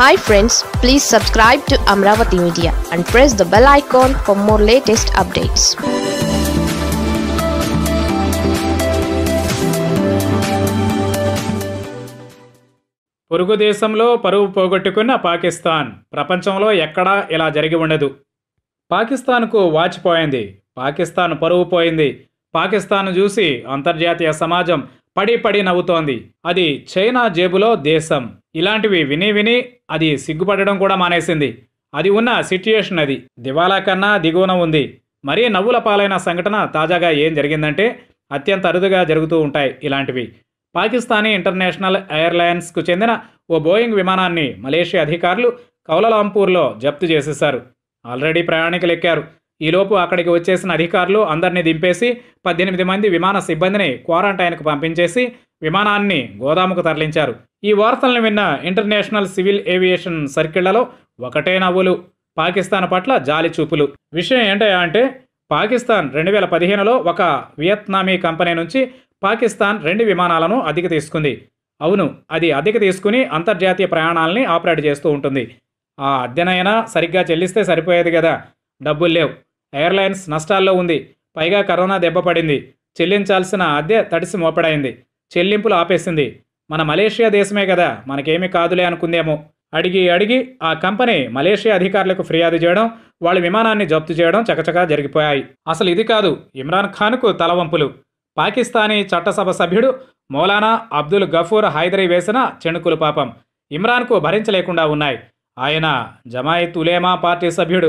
hi friends please subscribe to Amaravati media and press the bell icon for more latest updates పొరుగు దేశంలో పరువు పోగొట్టుకున్న పాకిస్తాన్ ప్రపంచంలో ఎక్కడా ఇలా జరిగి ఉండదు పాకిస్తాన్కు వాచిపోయింది పాకిస్తాన్ పరువు పోయింది పాకిస్తాన్ చూసి అంతర్జాతీయ సమాజం పడి పడి నవ్వుతోంది అది చైనా జేబులో దేశం ఇలాంటివి విని విని అది సిగ్గుపడడం కూడా మానేసింది అది ఉన్న సిట్యుయేషన్ అది దివాలా కన్నా దిగువన ఉంది మరీ నవ్వుల పాలైన సంఘటన తాజాగా ఏం జరిగిందంటే అత్యంత అరుదుగా జరుగుతూ ఉంటాయి ఇలాంటివి పాకిస్తానీ ఇంటర్నేషనల్ ఎయిర్లైన్స్కు చెందిన ఓ బోయింగ్ విమానాన్ని మలేషియా అధికారులు కౌలలాంపూర్లో జప్తు చేసేశారు ఆల్రెడీ ప్రయాణికులు ఎక్కారు ఈలోపు అక్కడికి వచ్చేసిన అధికారులు అందరినీ దింపేసి పద్దెనిమిది మంది విమాన సిబ్బందిని క్వారంటైన్కు పంపించేసి విమానాన్ని గోదాముకు తరలించారు ఈ వార్తలను విన్న ఇంటర్నేషనల్ సివిల్ ఏవియేషన్ సర్కిళ్లలో ఒకటే నవ్వులు పాకిస్తాన్ పట్ల జాలి చూపులు విషయం ఏంటయా అంటే పాకిస్తాన్ రెండు వేల పదిహేనులో ఒక వియత్నామీ కంపెనీ నుంచి పాకిస్తాన్ రెండు విమానాలను అద్దెకి తీసుకుంది అవును అది అద్దెకి తీసుకుని అంతర్జాతీయ ప్రయాణాలని ఆపరేట్ చేస్తూ ఉంటుంది ఆ అద్దెనైనా సరిగ్గా చెల్లిస్తే సరిపోయేది కదా డబ్బులు లేవు ఎయిర్లైన్స్ నష్టాల్లో ఉంది పైగా కరోనా దెబ్బపడింది చెల్లించాల్సిన అద్దె తడిసి మోపడైంది చెల్లింపులు ఆపేసింది మన మలేషియా దేశమే కదా మనకేమీ కాదులే అనుకుందేమో అడిగి అడిగి ఆ కంపెనీ మలేషియా అధికారులకు ఫిర్యాదు చేయడం వాళ్ళ విమానాన్ని జప్తు చేయడం చకచకా జరిగిపోయాయి అసలు ఇది కాదు ఇమ్రాన్ ఖాన్కు తలవంపులు పాకిస్తానీ చట్టసభ సభ్యుడు మౌలానా అబ్దుల్ గఫూర్ హైదరీ వేసిన చెణుకులు పాపం ఇమ్రాన్కు భరించలేకుండా ఉన్నాయి ఆయన జమాయిత్ ఉలేమా పార్టీ సభ్యుడు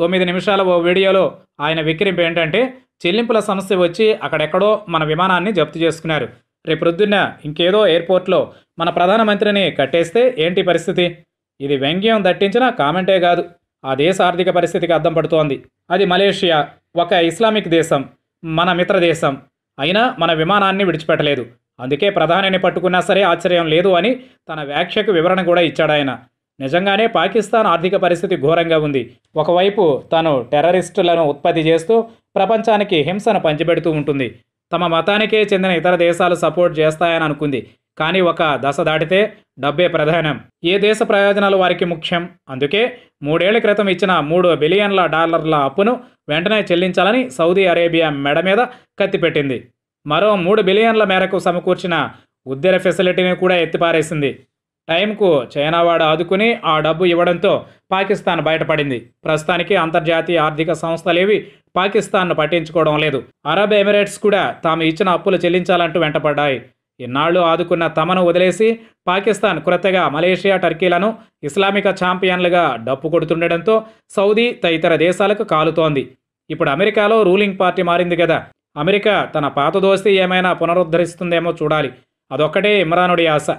తొమ్మిది నిమిషాల ఓ వీడియోలో ఆయన విక్రింపు ఏంటంటే చెల్లింపుల సమస్య వచ్చి అక్కడెక్కడో మన విమానాన్ని జప్తు చేసుకున్నారు రేపొద్దున్న ఇంకేదో ఎయిర్పోర్ట్లో మన ప్రధానమంత్రిని కట్టేస్తే ఏంటి పరిస్థితి ఇది వ్యంగ్యం దట్టించిన కామెంటే కాదు ఆ దేశ ఆర్థిక పరిస్థితికి అర్థం పడుతోంది అది మలేషియా ఒక ఇస్లామిక్ దేశం మన మిత్రదేశం అయినా మన విమానాన్ని విడిచిపెట్టలేదు అందుకే ప్రధానిని పట్టుకున్నా సరే ఆశ్చర్యం లేదు అని తన వ్యాఖ్యకు వివరణ కూడా ఇచ్చాడాయన నిజంగానే పాకిస్తాన్ ఆర్థిక పరిస్థితి ఘోరంగా ఉంది ఒకవైపు తాను టెర్రరిస్టులను ఉత్పత్తి చేస్తూ ప్రపంచానికి హింసను పంచిపెడుతూ ఉంటుంది తమ మతానికే చెందిన ఇతర దేశాలు సపోర్ట్ చేస్తాయని అనుకుంది కానీ ఒక దశ దాటితే డబ్బే ప్రధానం ఏ దేశ ప్రయోజనాలు వారికి ముఖ్యం అందుకే మూడేళ్ల క్రితం ఇచ్చిన మూడు బిలియన్ల డాలర్ల అప్పును వెంటనే చెల్లించాలని సౌదీ అరేబియా మెడ మీద కత్తిపెట్టింది మరో మూడు బిలియన్ల మేరకు సమకూర్చిన ఉద్దెర ఫెసిలిటీని కూడా ఎత్తిపారేసింది టైంకు చైనావాడ ఆదుకుని ఆ డబ్బు ఇవ్వడంతో పాకిస్తాన్ బయటపడింది ప్రస్తుతానికి అంతర్జాతీయ ఆర్థిక సంస్థలేవి పాకిస్తాన్ను పట్టించుకోవడం లేదు అరబ్ ఎమిరేట్స్ కూడా తాము ఇచ్చిన అప్పులు చెల్లించాలంటూ వెంటపడ్డాయి ఇన్నాళ్లు ఆదుకున్న తమను వదిలేసి పాకిస్తాన్ కొరతగా మలేషియా టర్కీలను ఇస్లామిక ఛాంపియన్లుగా డప్పు కొడుతుండడంతో సౌదీ తదితర దేశాలకు కాలుతోంది ఇప్పుడు అమెరికాలో రూలింగ్ పార్టీ మారింది కదా అమెరికా తన పాత దోస్తి ఏమైనా పునరుద్ధరిస్తుందేమో చూడాలి అదొక్కటే ఇమ్రానుడి ఆశ